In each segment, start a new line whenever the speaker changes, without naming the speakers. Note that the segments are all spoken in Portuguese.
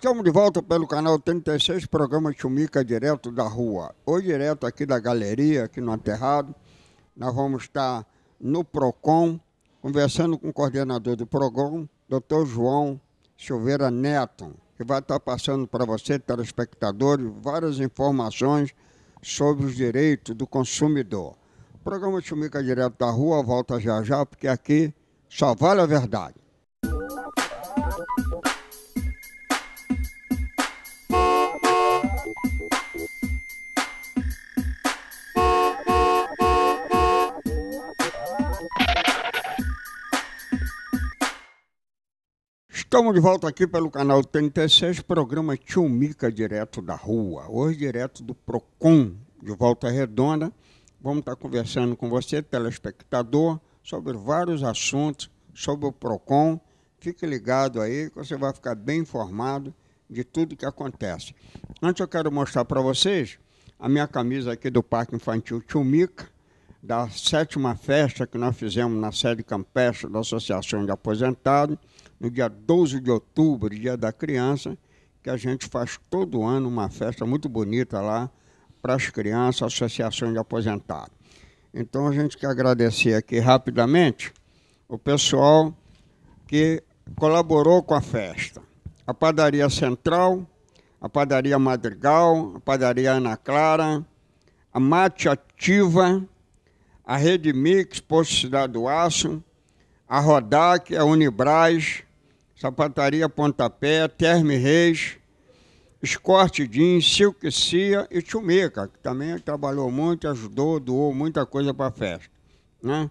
Estamos de volta pelo canal 36, programa Chumica direto da rua. Hoje direto aqui da galeria, aqui no Aterrado. Nós vamos estar no PROCON, conversando com o coordenador do PROCON, Dr. João Silveira Neto, que vai estar passando para você, telespectadores, várias informações sobre os direitos do consumidor. O programa Chumica direto da rua volta já já, porque aqui só vale a verdade. Estamos de volta aqui pelo canal 36, programa Tchumica direto da rua. Hoje direto do Procon, de Volta Redonda. Vamos estar conversando com você, telespectador, sobre vários assuntos sobre o Procon. Fique ligado aí que você vai ficar bem informado de tudo que acontece. Antes eu quero mostrar para vocês a minha camisa aqui do Parque Infantil Tchumica, da sétima festa que nós fizemos na sede campestre da Associação de Aposentados no dia 12 de outubro, dia da criança, que a gente faz todo ano uma festa muito bonita lá para as crianças, associações de aposentados. Então a gente quer agradecer aqui rapidamente o pessoal que colaborou com a festa. A padaria Central, a padaria Madrigal, a padaria Ana Clara, a Mate Ativa, a Rede Mix, Posto Cidade do Aço, a Rodac, a Unibras, Sapataria Pontapé, Terme Reis, Escorte Jeans, Silk Cia e Tchumica, que também trabalhou muito, ajudou, doou muita coisa para a festa. Né?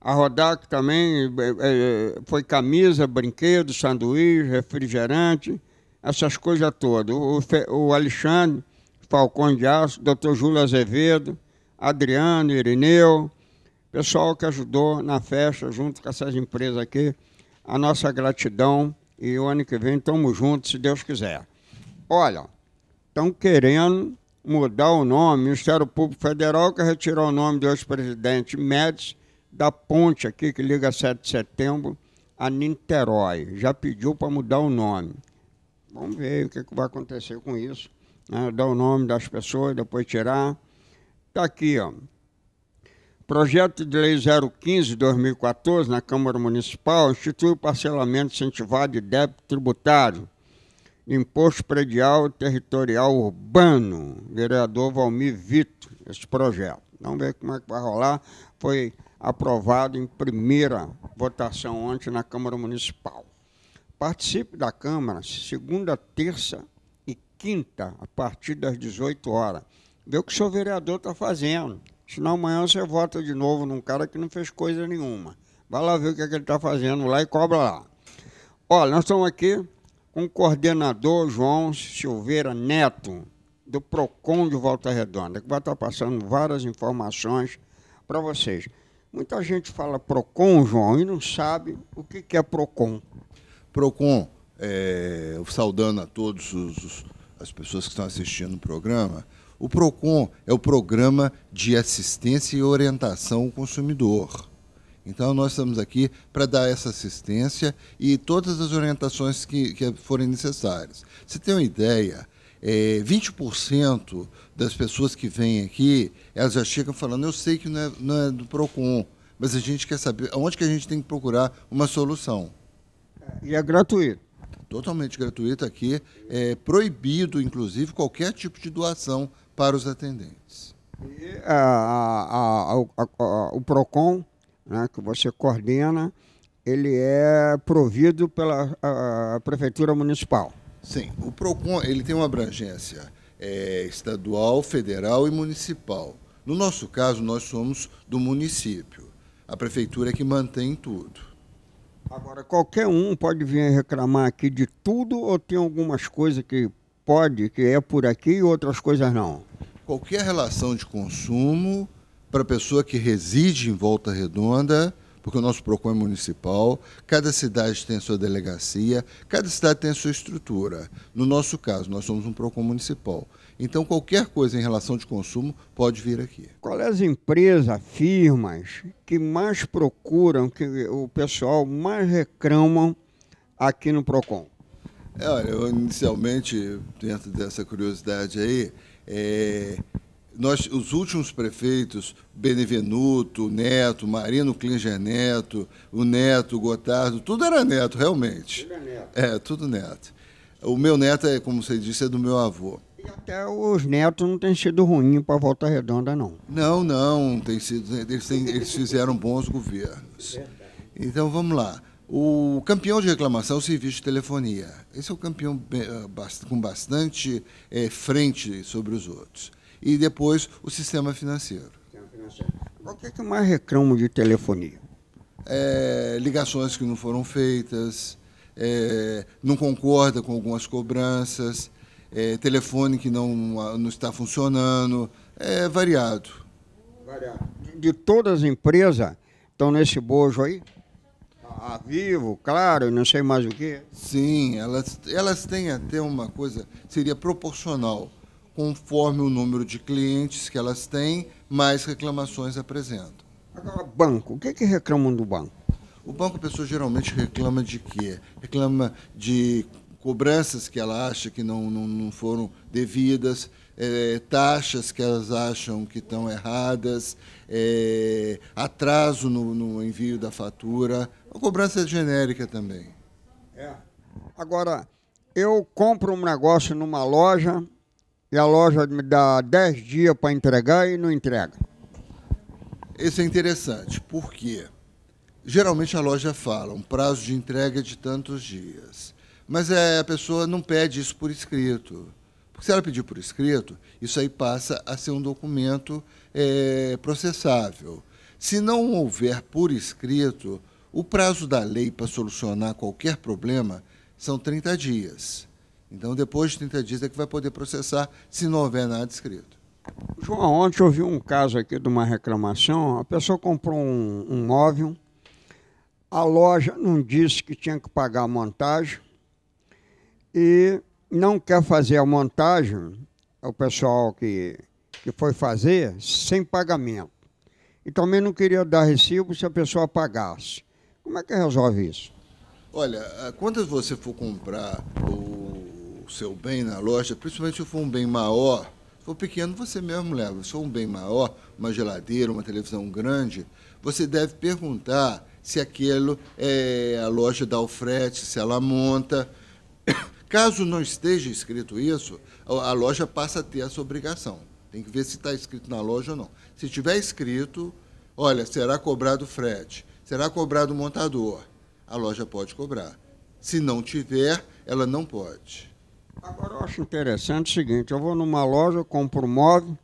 A Rodac também é, é, foi camisa, brinquedo, sanduíche, refrigerante, essas coisas todas. O, Alexandre Falcão de Aço, Dr. Júlio Azevedo, Adriano, Irineu, pessoal que ajudou na festa junto com essas empresas aqui a nossa gratidão e o ano que vem estamos juntos, se Deus quiser. Olha, estão querendo mudar o nome, o Ministério Público Federal que retirou o nome do ex-presidente Médici da ponte aqui que liga 7 de setembro a Niterói. Já pediu para mudar o nome. Vamos ver o que, que vai acontecer com isso. Né? Dar o nome das pessoas, depois tirar. Está aqui, ó. Projeto de Lei 015-2014, na Câmara Municipal, institui o parcelamento incentivado de débito tributário, imposto predial territorial urbano, vereador Valmir Vito, esse projeto. Vamos ver como é que vai rolar. Foi aprovado em primeira votação ontem na Câmara Municipal. Participe da Câmara segunda, terça e quinta, a partir das 18 horas. Vê o que o seu vereador está fazendo. Senão amanhã você vota de novo num cara que não fez coisa nenhuma. Vai lá ver o que, é que ele está fazendo lá e cobra lá. Olha, nós estamos aqui com o coordenador João Silveira Neto, do PROCON de Volta Redonda, que vai estar tá passando várias informações para vocês. Muita gente fala PROCON, João, e não sabe o que, é PROCON. PROCON, é, saudando
a todos os, as pessoas que estão assistindo o programa, o PROCON é o Programa de Assistência e Orientação ao Consumidor. Então, nós estamos aqui para dar essa assistência e todas as orientações que, que forem necessárias. Você tem uma ideia, é, 20% das pessoas que vêm aqui, elas já chegam falando, eu sei que não é, não é do PROCON, mas a gente quer saber onde que a gente tem que procurar uma solução. E é gratuito. Totalmente gratuito aqui. É proibido, inclusive, qualquer tipo de doação para os atendentes.
E a, a, a, o PROCON, né, que você coordena, ele é provido pela Prefeitura Municipal.
Sim, o PROCON ele tem uma abrangência é, estadual, federal e municipal. No nosso caso, nós somos do município. A prefeitura é que mantém tudo.
Agora, qualquer um pode vir reclamar aqui de tudo ou tem algumas coisas que pode, que é por aqui e outras coisas não?
qualquer relação de consumo para a pessoa que reside em Volta Redonda, porque o nosso PROCON é municipal, cada cidade tem a sua delegacia, cada cidade tem a sua estrutura. No nosso caso, nós somos um PROCON municipal. Então, qualquer coisa em relação de consumo pode
vir aqui. Qual é as empresas, firmas que mais procuram, que o pessoal mais reclamam aqui no PROCON?
É, olha, eu inicialmente, dentro dessa curiosidade aí, é, nós, os últimos prefeitos, Benevenuto, Neto, Marino Klinger Neto, o Neto, Gotardo, tudo era neto, realmente. Tudo é neto. É, tudo neto. O meu neto, é, como você disse, é do meu avô. E
até os netos não têm sido ruim para Volta Redonda, não.
Não, não, tem sido, eles, têm, eles fizeram bons governos. Então vamos lá. O campeão de reclamação, é o serviço de telefonia. Esse é o campeão eh, com bastante é, frente sobre os outros. E depois o
sistema financeiro. O que, é que é mais reclamo de telefonia?
É, ligações que não foram feitas, é, não concorda com algumas cobranças, é, telefone que não, não está funcionando. É
variado. Variado. De todas as empresas estão nesse bojo aí? a, Vivo, claro, não sei mais o que. Sim, elas, elas têm
até uma coisa, seria proporcional, conforme o número de clientes que elas têm, mais reclamações apresentam. Agora, banco, o que, é que reclamam do banco? O banco, a pessoa geralmente reclama de quê? Reclama de cobranças que ela acha que não, não, não foram devidas, é, taxas que elas acham que estão erradas, é, atraso no, no, envio da fatura.
A cobrança é genérica também. É. Agora, eu compro um negócio numa loja e a loja me dá 10 dias para entregar e não entrega. Isso é interessante,
porque geralmente a loja fala um prazo de entrega é de tantos dias. Mas é, a pessoa não pede isso por escrito. Porque se ela pedir por escrito, isso aí passa a ser um documento é, processável. Se não houver por escrito, o prazo da lei para solucionar qualquer problema são 30 dias. Então, depois de 30 dias é que vai poder processar, se não houver nada escrito.
João, ontem eu vi um caso aqui de uma reclamação. A pessoa comprou um, um móvel, a loja não disse que tinha que pagar a montagem e não quer fazer a montagem, o pessoal que, que foi fazer, sem pagamento. E também não queria dar recibo se a pessoa pagasse. Como é que é resolve isso? Olha,
eh, quando você for comprar o seu bem na loja, principalmente se for um bem maior, se for pequeno, você mesmo leva. Se for um bem maior, uma geladeira, uma televisão grande, você deve perguntar se aquilo é a loja da frete, se ela monta. Caso não esteja escrito isso, a loja passa a ter essa obrigação. Tem que ver se está escrito na loja ou não. Se tiver escrito, olha, será cobrado frete será cobrado o montador. A loja pode cobrar. Se não tiver, ela não pode.
Agora eu acho interessante o seguinte: eu vou numa loja, compro um móvel,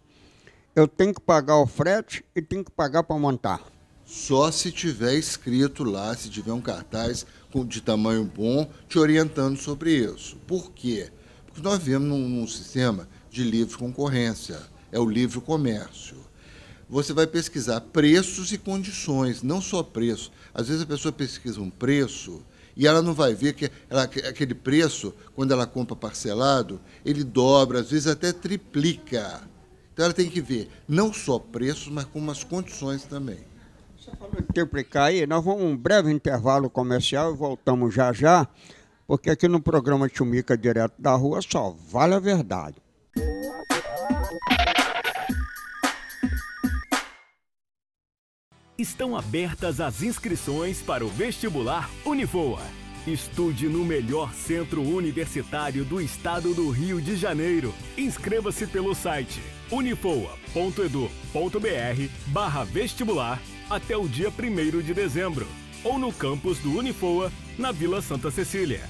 eu tenho que pagar o frete e tenho que pagar para montar.
Só se tiver escrito lá, se tiver um cartaz de tamanho bom, te orientando sobre isso. Por quê? Porque nós vivemos num, num sistema de livre concorrência, é o livre comércio você vai pesquisar preços e condições, não só preço. Às vezes a pessoa pesquisa um preço e ela não vai ver que ela, aquele preço, quando ela compra parcelado, ele dobra, às vezes até triplica. Então ela tem que ver não
só preços, mas com umas condições também. Você falou de triplicar aí, nós vamos um breve intervalo comercial e voltamos já já, porque aqui no programa Chumica Direto da Rua só vale a verdade.
Estão abertas as inscrições para o vestibular Unifoa. Estude no melhor centro universitário do estado do Rio de Janeiro. Inscreva-se pelo site unifoa.edu.br barra vestibular até o dia 1 de dezembro ou no campus do Unifoa, na Vila Santa Cecília.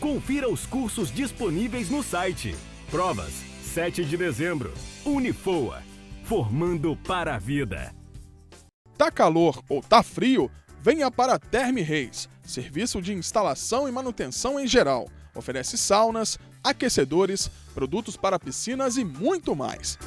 Confira os cursos disponíveis no site. Provas, 7 de dezembro. Unifoa, formando para a vida tá calor ou tá frio, venha para
Terme Reis, serviço de instalação e manutenção em geral. Oferece saunas, aquecedores, produtos para piscinas e muito mais.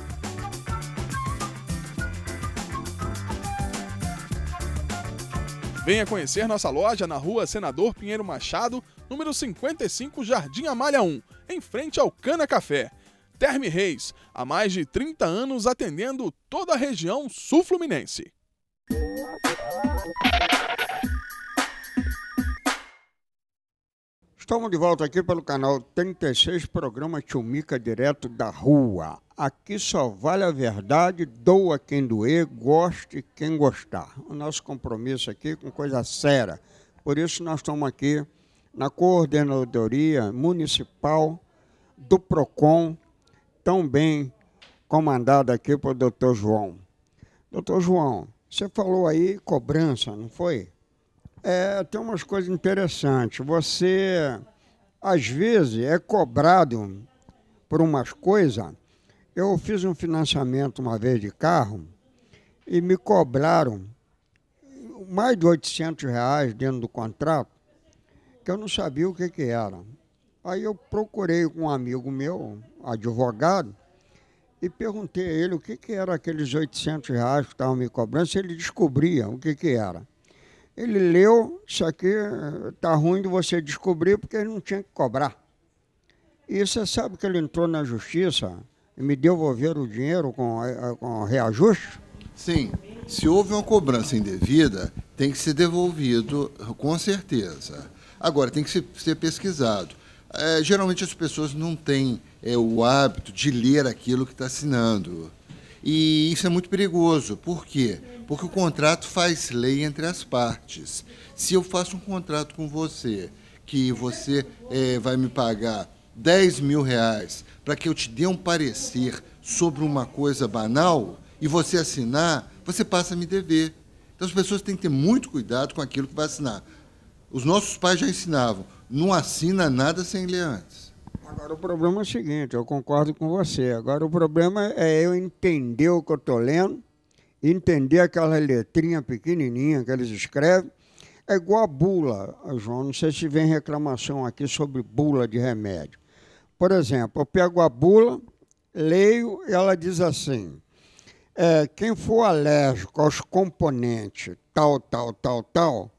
Venha conhecer nossa loja na rua Senador Pinheiro Machado, número 55, Jardim Amália 1, em frente ao Cana Café. Terme Reis, há mais de 30 anos atendendo
toda a região sul-fluminense. Estamos de volta aqui pelo canal 36, programa Tchumica direto da rua. Aqui só vale a verdade, doa quem doer, goste quem gostar. O nosso compromisso aqui é com coisa séria. Por isso nós estamos aqui na coordenadoria municipal do PROCON, tão bem comandada aqui pelo doutor João. Doutor João, você falou aí cobrança, não foi? É, tem umas coisas interessantes. Você, às vezes, é cobrado por umas coisas. Eu fiz um financiamento uma vez de carro e me cobraram mais de 800 reais dentro do contrato, que eu não sabia o que, que era. Aí eu procurei com um amigo meu, advogado, e perguntei a ele o que, que era aqueles 800 reais que estavam me cobrando, se ele descobria o que, que era. Ele leu, isso aqui está eh, ruim de você descobrir porque ele não tinha que cobrar. E você sabe que ele entrou na justiça e me devolver o dinheiro com, eh, eh, com
reajuste? Sim. Se houve uma cobrança indevida, tem que ser devolvido, com certeza. Agora, tem que ser pesquisado. É, geralmente as pessoas não têm é, o hábito de ler aquilo que está assinando. E isso é muito perigoso. Por quê? Porque o contrato faz lei entre as partes. Se eu faço um contrato com você, que você é, vai me pagar 10 mil reais para que eu te dê um parecer sobre uma coisa banal e você assinar, você passa a me dever. Então as pessoas têm que ter muito cuidado com aquilo que vai
assinar. Os nossos pais já ensinavam: não assina nada sem ler antes. Agora, o problema é o seguinte: eu concordo com você. Agora, o problema é eu entender o que eu estou lendo, entender aquela letrinha pequenininha que eles escrevem. É igual a bula, João. Não sei se vem reclamação aqui sobre bula de remédio. Por exemplo, eu pego a bula, leio e ela diz assim: é, quem for alérgico aos componentes tal, tal, tal, tal,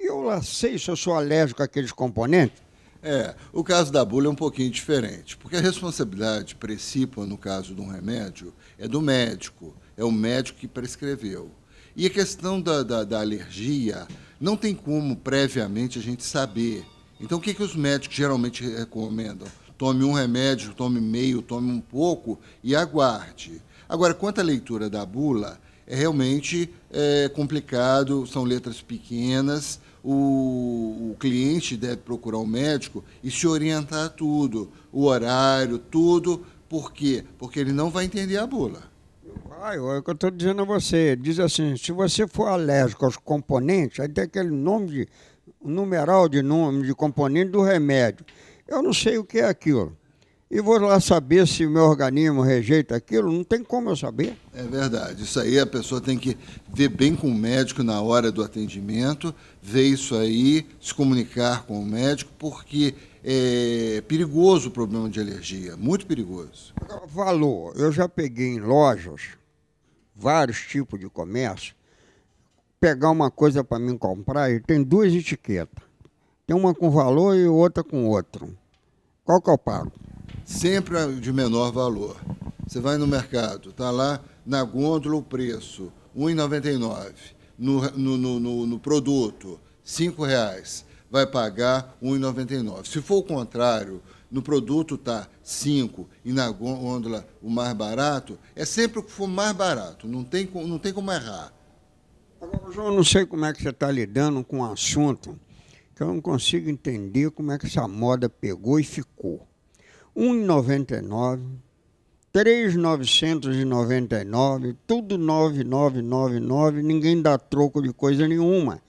e eu lá sei se eu sou alérgico àqueles componentes.
É, o caso da bula é um pouquinho diferente, porque a responsabilidade principal, no caso de um remédio, é do médico, é o médico que prescreveu. E a questão da, da, da alergia, não tem como previamente a gente saber. Então, o que, que os médicos geralmente recomendam? Tome um remédio, tome meio, tome um pouco e aguarde. Agora, quanto à leitura da bula, é realmente é, complicado, são letras pequenas, o, o cliente deve procurar o um médico e se orientar a tudo, o horário, tudo. Por quê? Porque ele não vai entender a bula.
Ah, eu, é o que eu estou dizendo a você. Diz assim, se você for alérgico aos componentes, aí tem aquele nome de numeral de nome de componente do remédio. Eu não sei o que é aquilo e vou lá saber se o meu organismo rejeita aquilo, não tem como eu saber. É verdade. Isso aí a pessoa tem que ver bem com o médico na hora do atendimento, ver
isso aí, se comunicar com o médico, porque é perigoso o problema
de alergia, muito perigoso. Valor, eu já peguei em lojas, vários tipos de comércio, pegar uma coisa para mim comprar e tem duas etiquetas. Tem uma com valor e outra com outro. Qual que eu pago?
sempre de menor valor. Você vai no mercado, está lá na gôndola o preço, R$ 1,99. No, no, no, no, produto, R$ reais vai pagar R$ 1,99. Se for o contrário, no produto está 5,00 e na gôndola o mais barato, é sempre o que for mais barato,
não tem, não tem como errar. Agora, João, não sei como é que você está lidando com um assunto que eu não consigo entender como é que essa moda pegou e ficou. 1,99, 3,999, tudo 9,999, ninguém dá troco de coisa nenhuma.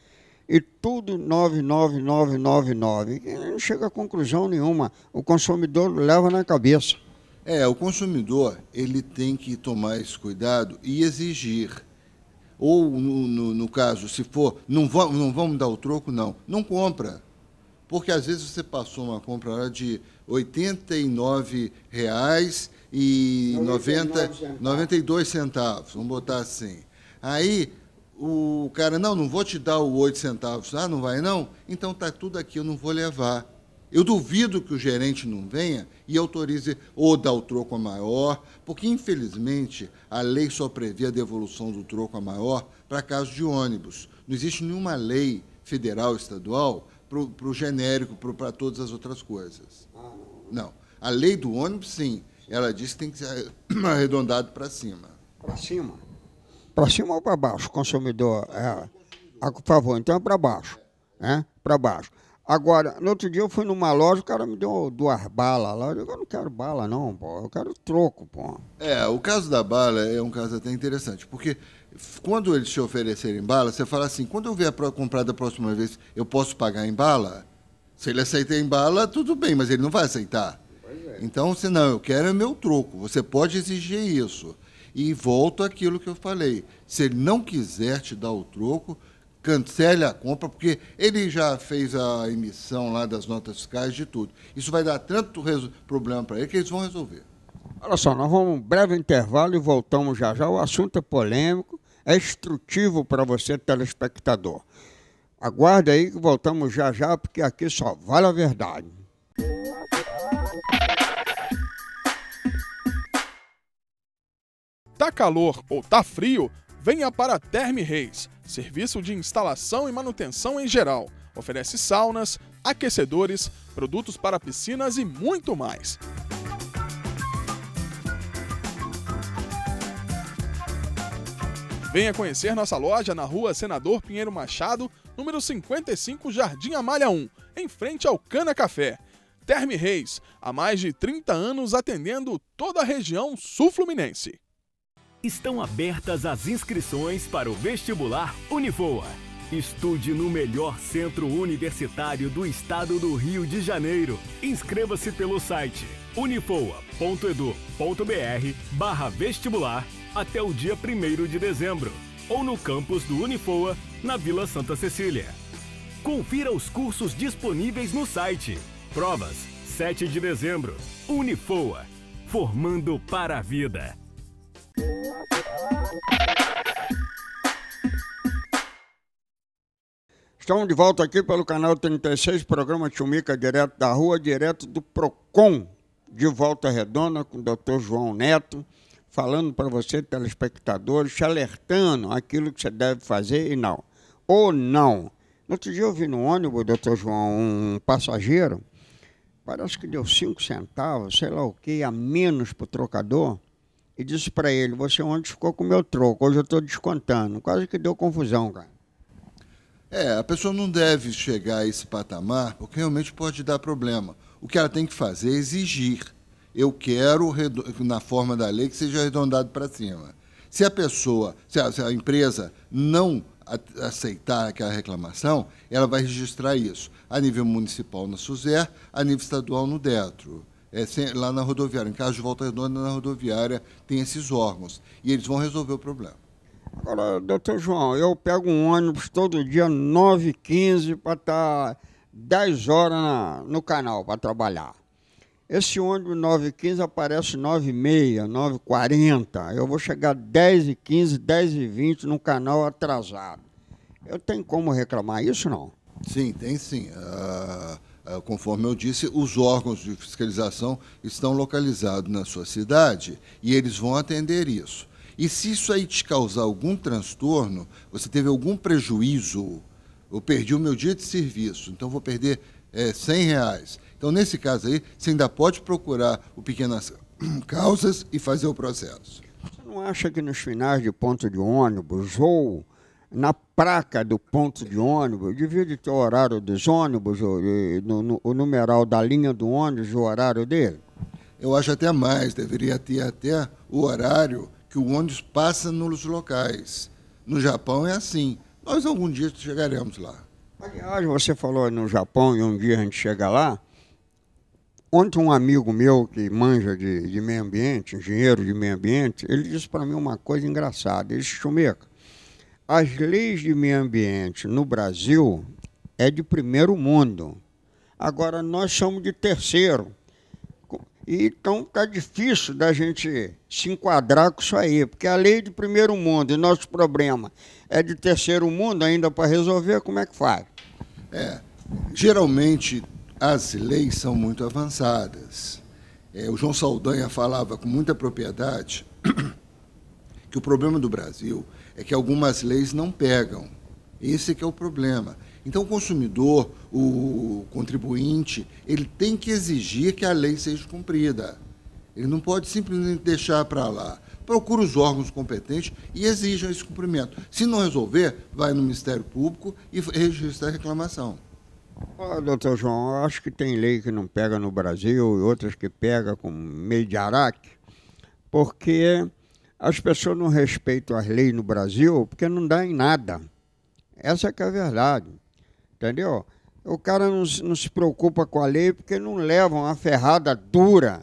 E tudo 99999. Não chega a conclusão nenhuma. O consumidor leva na cabeça. É, o consumidor ele tem que tomar esse cuidado e
exigir. Ou, no, no, no caso, se for, não, vamos não vamos dar o troco, não. Não compra. Porque às vezes você passou uma compra de R$ reais e 90, 92 centavos, vamos botar assim. Aí o cara, não, não vou te dar o 8 centavos. Ah, não vai não? Então está tudo aqui, eu não vou levar. Eu duvido que o gerente não venha e autorize ou dar o troco a maior, porque, infelizmente, a lei só prevê a devolução do troco a maior para casos de ônibus. Não existe nenhuma lei federal, estadual, para o genérico, para todas as outras coisas. Ah, não. A lei do ônibus, sim, ela diz que tem que ser arredondado para cima. Para cima?
Para cima ou para baixo, consumidor? É, a favor, então é para baixo. Né? Para baixo. Agora, no outro dia eu fui numa loja, o cara me deu duas balas lá. Eu digo, eu não quero bala, não, pô. Eu quero troco, pô.
É, o caso
da bala é um caso até interessante,
porque quando eles te oferecerem bala, você fala assim: quando eu vier comprar da próxima vez, eu posso pagar em bala? Se ele aceitar em bala, tudo bem, mas ele não vai aceitar. É. Então, se não, eu quero é meu troco. Você pode exigir isso. E volto àquilo que eu falei. Se ele não quiser te dar o troco, cancele a compra, porque ele já fez a emissão lá das notas fiscais de tudo. Isso vai dar tanto problema para ele que eles vão resolver.
Olha só, nós vamos um breve intervalo e voltamos já já. O assunto é polêmico é instrutivo para você, telespectador. Aguarde aí que voltamos já já, porque aqui só vale a verdade. Tá calor ou tá
frio? Venha para Terme Reis, serviço de instalação e manutenção em geral. Oferece saunas, aquecedores, produtos para piscinas e muito mais. Venha conhecer nossa loja na rua Senador Pinheiro Machado, número 55, Jardim Amália 1, em frente ao Cana Café. Terme Reis, há mais de
30 anos atendendo toda a região sul-fluminense. Estão abertas as inscrições para o vestibular Univoa. Estude no melhor centro universitário do estado do Rio de Janeiro. Inscreva-se pelo site unifoa.edu.br barra vestibular até o dia 1 de dezembro, ou no campus do Unifoa, na Vila Santa Cecília. Confira os cursos disponíveis no site. Provas, 7 de dezembro. Unifoa, formando para a vida.
Estamos de volta aqui pelo canal 36, programa Chumica, direto da rua, direto do PROCON, de Volta Redonda, com o doutor João Neto falando para você, telespectador, te alertando aquilo que você deve fazer e não. Ou não. No outro dia eu vi no ônibus, doutor João, um passageiro, parece que deu cinco centavos, sei lá o que, a menos para o trocador, e disse para ele, você ontem ficou com o meu troco, hoje eu estou descontando. Quase que deu confusão, cara. É, a pessoa não deve
chegar a esse patamar, porque realmente pode dar problema. O que ela tem que fazer é exigir eu quero, na forma da lei, que seja arredondado para cima. Se a pessoa, se a, se a empresa não aceitar aquela reclamação, ela vai registrar isso a nível municipal na SUSER, a nível estadual no DETRO. É, sem, lá na rodoviária. Em caso de volta redonda, na rodoviária tem esses órgãos. E eles vão resolver o problema.
Agora, doutor João, eu pego um ônibus todo dia 9h15 para estar tá 10 horas na, no canal para trabalhar. Esse ônibus 9:15 aparece 9:60, 9:40, Eu vou chegar 10 10:20 15 10 20 no canal atrasado. Eu tenho como reclamar isso, não?
Sim, tem sim. Uh, uh, conforme eu disse, os órgãos de fiscalização estão localizados na sua cidade e eles vão atender isso. E se isso aí te causar algum transtorno, você teve algum prejuízo, eu perdi o meu dia de serviço, então vou perder é, 100 reais. Então, nesse caso aí, você ainda pode procurar o pequenas causas e fazer o processo.
Você não acha que nos finais de ponto de ônibus ou na placa do ponto de ônibus, devia ter o horário dos ônibus, ou, no, no, o numeral da linha do ônibus, o horário dele?
Eu acho até mais, deveria ter até o horário
que o ônibus passa nos
locais. No Japão é assim. Nós algum dia chegaremos lá.
Aliás, você falou no Japão e um dia a gente chega lá. Ontem um amigo meu que manja de, de meio ambiente, engenheiro de meio ambiente, ele disse para mim uma coisa engraçada. Ele disse, Chumeca, as leis de meio ambiente no Brasil é de primeiro mundo. Agora nós somos de terceiro. Então está difícil da gente se enquadrar com isso aí, porque a lei é de primeiro mundo e nosso problema é de terceiro mundo ainda para resolver, como é que faz? É,
geralmente as leis são muito avançadas. É, o João Saldanha falava com muita propriedade que o problema do Brasil é que algumas leis não pegam. Esse que é o problema. Então, o consumidor, o contribuinte, ele tem que exigir que a lei seja cumprida. Ele não pode simplesmente deixar para lá. Procura os órgãos competentes e exija esse cumprimento. Se não resolver, vai no Ministério Público e registra a reclamação.
Oh, doutor João, acho que tem lei que não pega no Brasil e outras que pega com meio de araque, porque as pessoas não respeitam as leis no Brasil porque não dá em nada. Essa é que é a verdade, entendeu? O cara não, não se preocupa com a lei porque não levam uma ferrada dura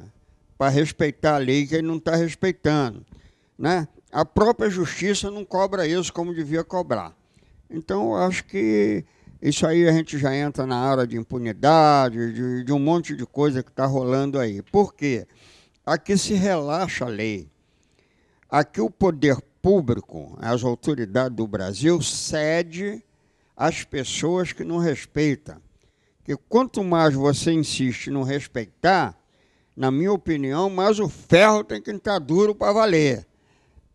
para respeitar a lei que ele não está respeitando, né? A própria justiça não cobra isso como devia cobrar. Então, eu acho que isso aí a gente já entra na área de impunidade, de, de um monte de coisa que está rolando aí. Por quê? Aqui se relaxa a lei. Aqui o poder público, as autoridades do Brasil, cede às pessoas que não respeitam. Que quanto mais você insiste em não respeitar, na minha opinião, mais o ferro tem que estar duro para valer.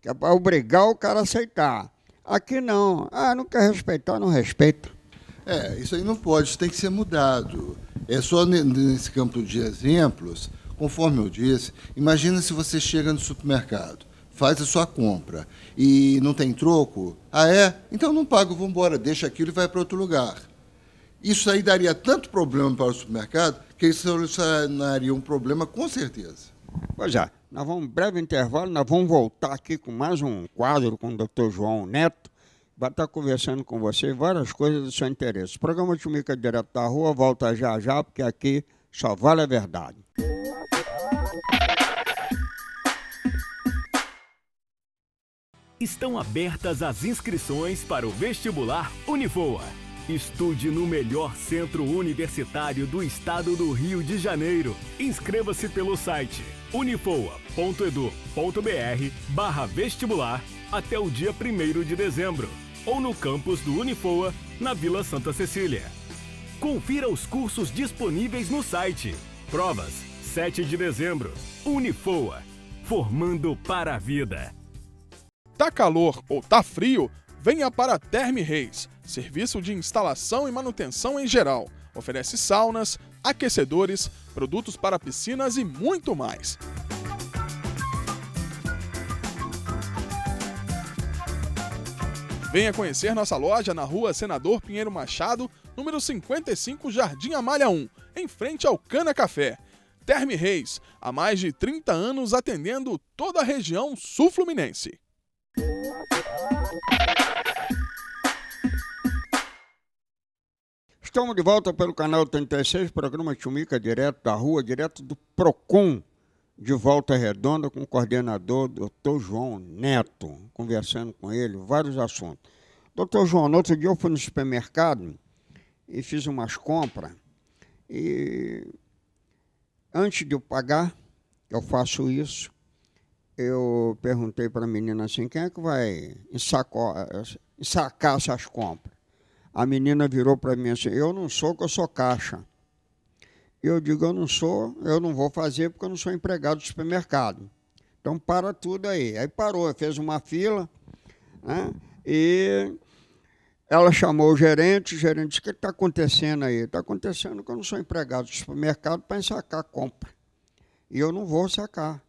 Que é para obrigar o cara a aceitar. Aqui não. Ah, não quer respeitar, não respeita. É, isso aí
não pode, isso tem que ser mudado. É só nesse campo de exemplos, conforme eu disse, imagina se você chega no supermercado, faz a sua compra e não tem troco. Ah, é? Então não pago, vou embora, deixa aquilo e vai para outro lugar. Isso aí daria tanto problema para o supermercado que isso solucionaria um problema com certeza.
Pois é, nós vamos um breve intervalo, nós vamos voltar aqui com mais um quadro com o Dr. João Neto vai estar conversando com você várias coisas do seu interesse. O programa de Mica Direto da Rua volta já já, porque aqui só vale a verdade. Estão
abertas as inscrições para o vestibular Univoa. Estude no melhor centro universitário do estado do Rio de Janeiro. Inscreva-se pelo site unifoa.edu.br barra vestibular até o dia 1 de dezembro ou no campus do Unifoa, na Vila Santa Cecília. Confira os cursos disponíveis no site. Provas, 7 de dezembro. Unifoa, formando para a vida. Tá calor
ou tá frio? Venha para Terme Reis, serviço de instalação e manutenção em geral. Oferece saunas, aquecedores, produtos para piscinas e muito mais. Venha conhecer nossa loja na rua Senador Pinheiro Machado, número 55, Jardim Amália 1, em frente ao Cana Café. Terme Reis, há mais de 30 anos atendendo toda a região sul-fluminense.
Estamos de volta pelo canal 36, programa Chumica, direto da rua, direto do PROCON, de Volta Redonda com o coordenador Dr. João Neto, conversando com ele vários assuntos. Dr. João, no outro dia eu fui no supermercado e fiz umas compras e antes de eu pagar, eu faço isso. Eu perguntei para a menina assim: quem é que vai ensacar, essas compras? A menina virou para mim assim: eu não sou, que eu sou caixa eu digo, eu não sou, eu não vou fazer porque eu não sou empregado do supermercado. Então para tudo aí. Aí parou, fez uma fila, né? E ela chamou o gerente, o gerente disse, o que está acontecendo aí? Está acontecendo que eu não sou empregado do supermercado para ensacar compra. E eu não vou sacar.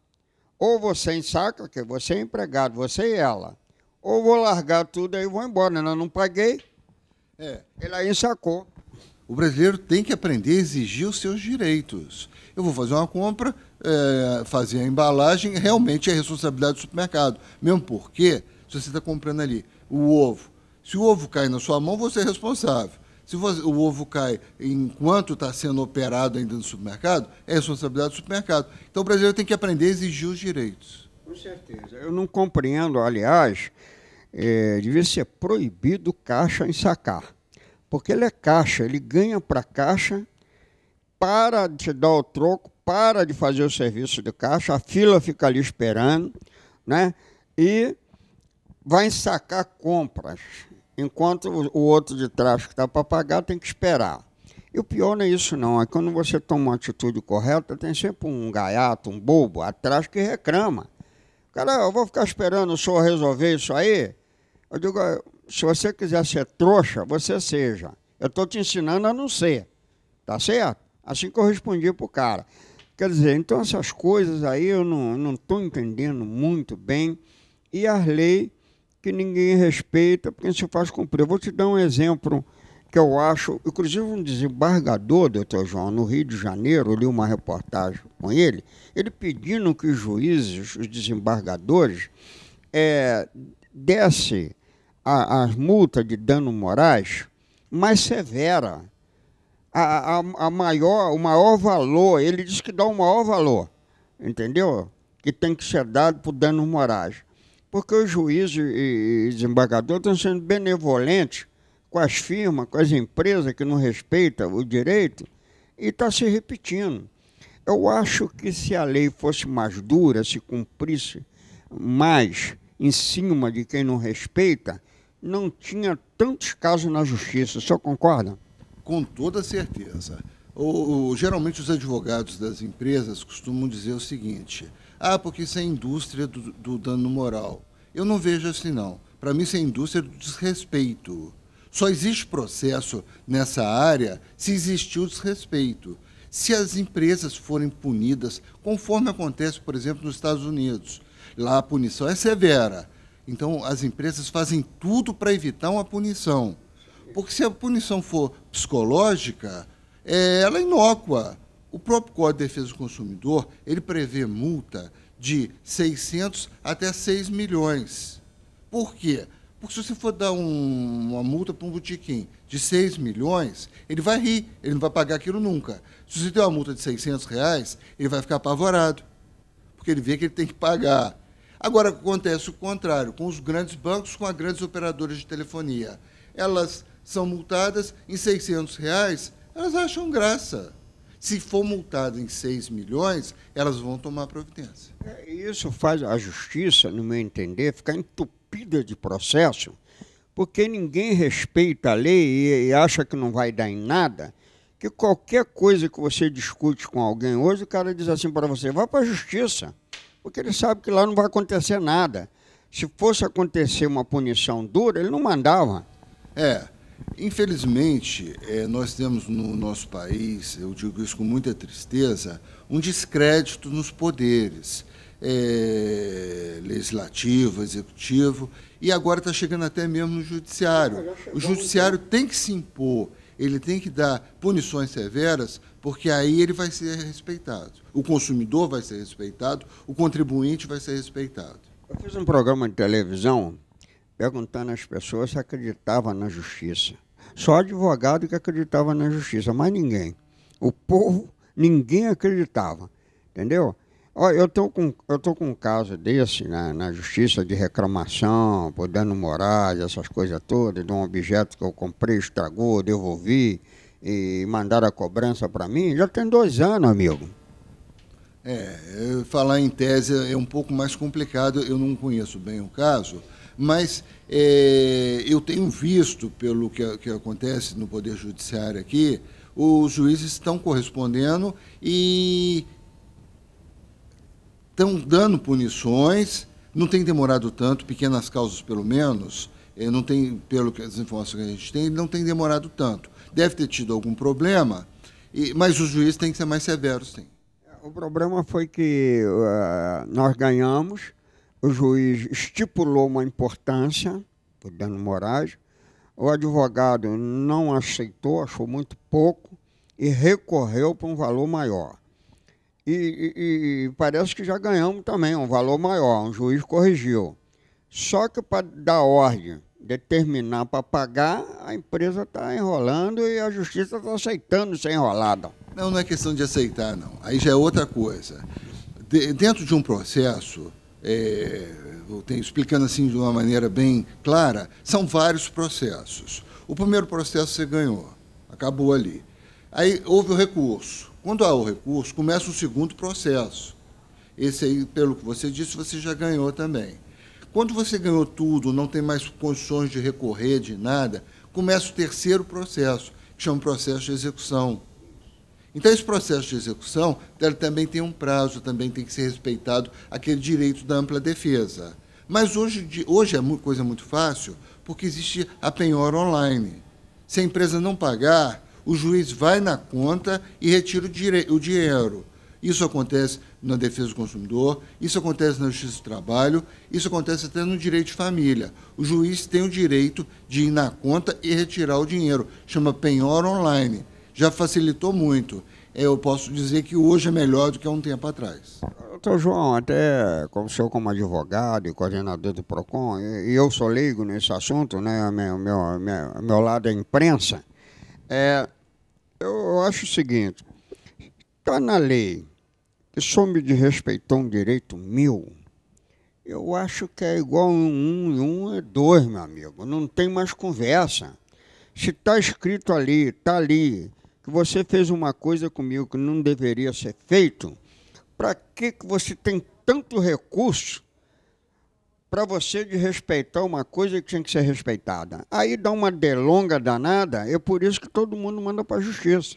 Ou você ensaca, que você é empregado, você e ela. Ou vou largar tudo aí e vou embora. Eu né? não paguei. É. Ele aí ensacou.
O brasileiro tem que aprender a exigir os seus direitos. Eu vou fazer uma compra, é, fazer a embalagem, realmente é responsabilidade do supermercado. Mesmo porque, se você está comprando ali o ovo, se o ovo cai na sua mão, você é responsável. Se você, o ovo cai enquanto está sendo operado ainda no supermercado, é responsabilidade do supermercado. Então
o brasileiro tem que aprender a exigir os direitos. Com certeza. Eu não compreendo, aliás, é, devia ser proibido caixa em sacar porque ele é caixa, ele ganha para caixa, para de dar o troco, para de fazer o serviço de caixa, a fila fica ali esperando, né? E vai sacar compras, enquanto o outro de trás que está para pagar tem que esperar. E o pior não é isso não, é quando você toma uma atitude correta, tem sempre um gaiato, um bobo atrás que reclama. Cara, eu vou ficar esperando o senhor resolver isso aí? Eu digo, é, se você quiser ser trouxa, você seja. Eu estou te ensinando a não ser. Tá certo? Assim que eu respondi pro cara. Quer dizer, então essas coisas aí eu não estou entendendo muito bem. E as leis que ninguém respeita, porque se faz cumprir. Eu vou te dar um exemplo que eu acho, inclusive um desembargador, doutor João, no Rio de Janeiro, eu li uma reportagem com ele, ele pedindo que os juízes, os desembargadores, é, desse a, a multa de dano morais mais severa. A, a, a, maior, o maior valor, ele diz que dá o maior valor, entendeu? Que tem que ser dado por danos morais. Porque o juiz e, e desembargador estão sendo benevolentes com as firmas, com as empresas que não respeitam o direito e está se repetindo. Eu acho que se a lei fosse mais dura, se cumprisse mais em cima de quem não respeita, não tinha tantos casos na justiça. O senhor concorda?
Com toda certeza. O, o, geralmente os advogados das empresas costumam dizer o seguinte: ah, porque isso é indústria do, do dano moral. Eu não vejo assim, não. Para mim, isso é indústria do desrespeito. Só existe processo nessa área se existir o desrespeito. Se as empresas forem punidas, conforme acontece, por exemplo, nos Estados Unidos, lá a punição é severa então, as empresas fazem tudo para evitar uma punição. Porque se a punição for psicológica, é, ela é inócua. O próprio Código de Defesa do Consumidor, ele prevê multa de 600 até 6 milhões. Por quê? Porque se você for dar um, uma multa para um botiquim de 6 milhões, ele vai rir, ele não vai pagar aquilo nunca. Se você der uma multa de 600 reais, ele vai ficar apavorado, porque ele vê que ele tem que pagar Agora, acontece o contrário com os grandes bancos, com as grandes operadoras de telefonia. Elas são multadas em 600 reais, elas acham graça. Se for multada em 6 milhões, elas vão tomar providência.
É, isso faz a justiça, no meu entender, ficar entupida de processo, porque ninguém respeita a lei e acha que não vai dar em nada que qualquer coisa que você discute com alguém hoje, o cara diz assim para você: vá para a justiça porque ele sabe que lá não vai acontecer nada. Se fosse acontecer uma punição dura, ele não mandava. É. Infelizmente, é, nós
temos no nosso país, eu digo isso com muita tristeza, um descrédito nos poderes. É, legislativo, executivo, e agora está chegando até mesmo no judiciário. O judiciário tem que se impor ele tem que dar punições severas, porque aí ele vai ser respeitado. O consumidor vai ser respeitado, o contribuinte vai ser respeitado. Eu fiz um
programa de televisão perguntando às pessoas se acreditavam na justiça. Só advogado que acreditava na justiça, mas ninguém. O povo, ninguém acreditava. Entendeu? Olha, eu tô com, eu tô com um caso desse né, na justiça de reclamação, por dano moral essas coisas todas, de um objeto que eu comprei, estragou, devolvi e mandaram a cobrança para mim. Já tem dois anos, amigo.
É, falar em tese é um pouco mais complicado, eu não conheço bem o caso, mas é, eu tenho visto, pelo que, que acontece no Poder Judiciário aqui, os juízes estão correspondendo e estão dando punições, não tem demorado tanto, pequenas causas pelo menos, eh, não tem, pelo que as informações que a gente tem, não tem demorado tanto. Deve ter tido
algum problema, mas os juízes têm que ser mais severos, sim. O problema foi que uh, nós ganhamos, o juiz estipulou uma importância, o dano Morais o advogado não aceitou, achou muito pouco e recorreu para um valor maior. E, e, e, parece que já ganhamos também um valor maior. Um juiz corrigiu. Só que para dar ordem, determinar para pagar, a empresa está enrolando e a justiça está aceitando ser enrolada. Não, não é questão de aceitar, não. Aí já é outra coisa.
De, dentro de um processo, é, tenho, explicando assim de uma maneira bem clara, são vários processos. O primeiro processo você ganhou, acabou ali. Aí houve o recurso quando há o recurso, começa o segundo processo. Esse aí, pelo que você disse, você já ganhou também. Quando você ganhou tudo, não tem mais condições de recorrer de nada, começa o terceiro processo, que chama processo de execução. Então, esse processo de execução também tem um prazo, também tem que ser respeitado aquele direito da ampla defesa. Mas hoje, hoje é coisa muito fácil, porque existe a penhora online. Se a empresa não pagar, o juiz vai na conta e retira o, o dinheiro. Isso acontece na defesa do consumidor, isso acontece na justiça do trabalho, isso acontece até no direito de família. O juiz tem o direito de ir na conta e retirar o dinheiro. Chama penhora online. Já facilitou muito. É, eu posso dizer que hoje é melhor do que há um tempo atrás.
Doutor João, até como sou senhor como advogado e coordenador do PROCON, e eu sou leigo nesse assunto, né? Meu, meu, meu, meu lado é imprensa. É, eu acho o seguinte: está na lei que só de desrespeitou um direito meu. Eu acho que é igual um e um é dois, meu amigo. Não tem mais conversa. Se está escrito ali, está ali, que você fez uma coisa comigo que não deveria ser feito, para que, que você tem tanto recurso para você de respeitar uma coisa que tinha que ser respeitada. Aí dá uma delonga danada, é por isso que todo mundo manda para a justiça.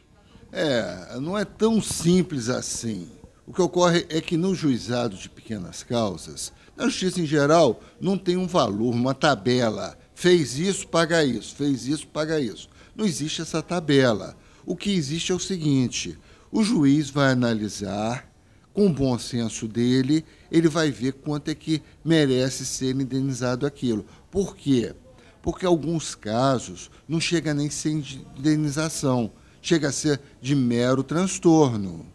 É, não é tão simples assim. O que ocorre é que
no juizado de pequenas causas, na justiça em geral, não tem um valor, uma tabela. Fez isso, paga isso, fez isso, paga isso. Não existe essa tabela. O que existe é o seguinte: o juiz vai analisar com o bom senso dele, ele vai ver quanto é que merece ser indenizado aquilo. Por quê? Porque alguns casos não chega nem sem ser indenização, chega a ser de mero transtorno.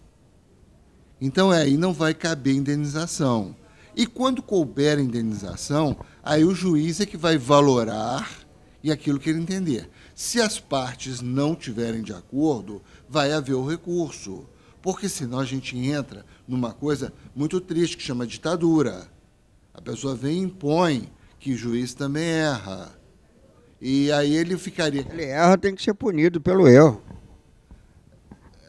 Então é, aí não vai caber indenização. E quando couber indenização, aí o juiz é que vai valorar e aquilo que ele entender. Se as partes não tiverem de acordo, vai haver o recurso, porque senão a gente entra numa coisa muito triste que chama ditadura. A pessoa vem e impõe que o juiz também erra. E aí ele ficaria. Ele erra, tem que ser punido
pelo erro.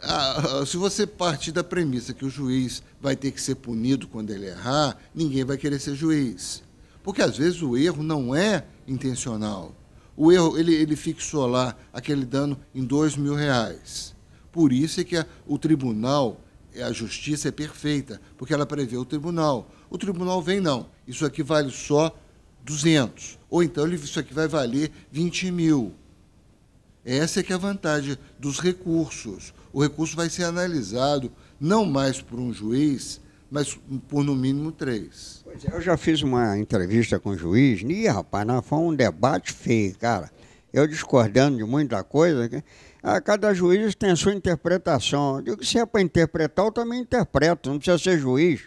Ah, ah, se você partir da premissa que o juiz vai ter que ser punido quando ele errar, ninguém vai querer ser juiz. Porque às vezes o erro não é intencional. O erro, ele, ele fixou lá aquele dano em dois mil reais. Por isso é que a, o tribunal é a justiça é perfeita, porque ela prevê o tribunal. O tribunal vem, não, isso aqui vale só 200, ou então isso aqui vai valer 20 mil. Essa é que é a vantagem dos recursos. O recurso vai ser analisado não mais por um juiz,
mas por no mínimo três. Pois é, eu já fiz uma entrevista com o juiz, e rapaz, não, foi um debate feio, cara. Eu discordando de muita coisa, né? A cada juiz tem a sua interpretação. Eu digo que se é para interpretar, eu também interpreto, não precisa ser juiz.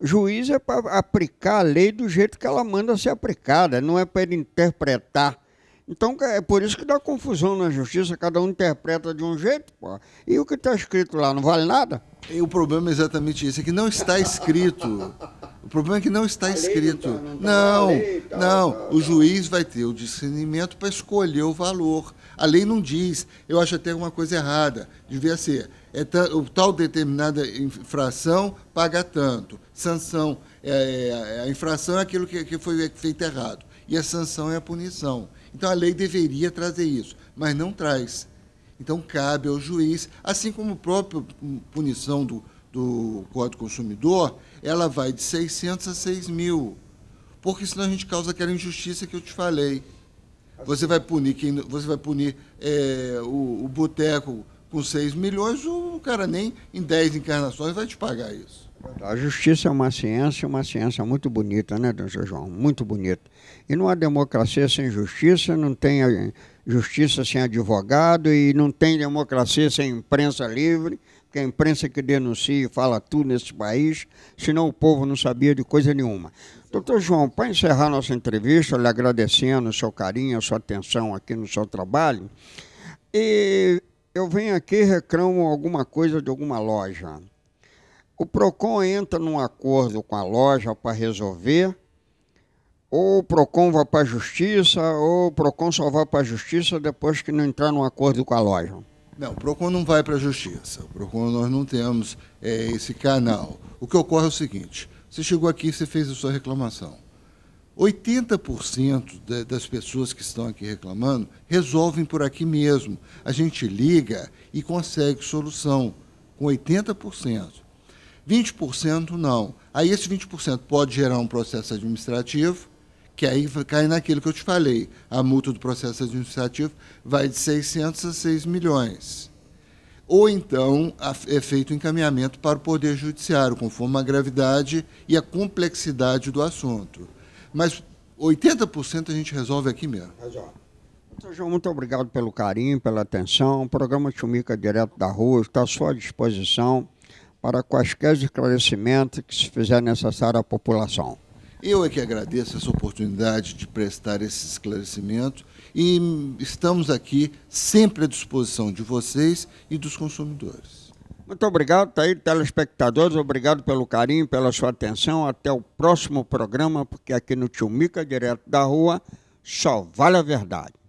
juiz é para aplicar a lei do jeito que ela manda ser aplicada, não é para ele interpretar. Então é por isso que dá confusão na justiça, cada um interpreta de um jeito, pô. E o que está escrito lá não vale nada? E o problema é exatamente isso é que não está
escrito. O problema é que não está escrito. Não, não, não. O juiz vai ter o discernimento para escolher o valor. A lei não diz. Eu acho até uma coisa errada. Devia ser. É o tal determinada infração paga tanto. Sanção. É, é, a infração é aquilo que, que foi feito errado. E a sanção é a punição. Então a lei deveria trazer isso, mas não traz. Então cabe ao juiz, assim como a própria hum, punição do, do Código Consumidor, ela vai de 600 a 6 mil. Porque senão a gente causa aquela injustiça que eu te falei. Assim. Você vai punir, quem, você vai punir é, o, o boteco com 6 milhões, o cara nem em 10 encarnações vai te pagar isso.
A justiça é uma ciência, uma ciência muito bonita, né, Dom João? Muito bonita. E não há democracia sem justiça, não tem justiça sem advogado e não tem democracia sem imprensa livre porque a imprensa que denuncia e fala tudo nesse país, senão o povo não sabia de coisa nenhuma. Doutor João, para encerrar nossa entrevista, lhe agradecendo o seu carinho, a sua atenção aqui no seu trabalho, e eu venho aqui e reclamo alguma coisa de alguma loja. O PROCON entra num acordo com a loja para resolver, ou o PROCON vai para a justiça, ou o PROCON só vai para a justiça depois que não entrar num acordo com a loja.
Não, o PROCON não vai para a justiça. O PROCON nós não temos é, esse canal. O que ocorre é o seguinte: você chegou aqui, você fez a sua reclamação. 80% de, das pessoas que estão aqui reclamando resolvem por aqui mesmo. A gente liga e consegue solução com 80%. 20% não. Aí esse 20% pode gerar um processo administrativo, que aí cai naquilo que eu te falei. A multa do processo administrativo vai de 600 a 6 milhões. Ou então é feito encaminhamento para o Poder Judiciário, conforme a gravidade e a complexidade do assunto. Mas 80% a gente resolve aqui mesmo.
Doutor João, muito obrigado pelo carinho, pela atenção. O programa Chumica Direto da Rua está à sua disposição para quaisquer esclarecimentos que se fizer necessário à população.
Eu é que agradeço essa oportunidade de prestar esse esclarecimento e estamos aqui sempre à disposição de vocês e dos consumidores.
Muito obrigado, tá aí, telespectadores. Obrigado pelo carinho, pela sua atenção. Até o próximo programa, porque aqui no Tio Mica, direto da rua, só vale a verdade.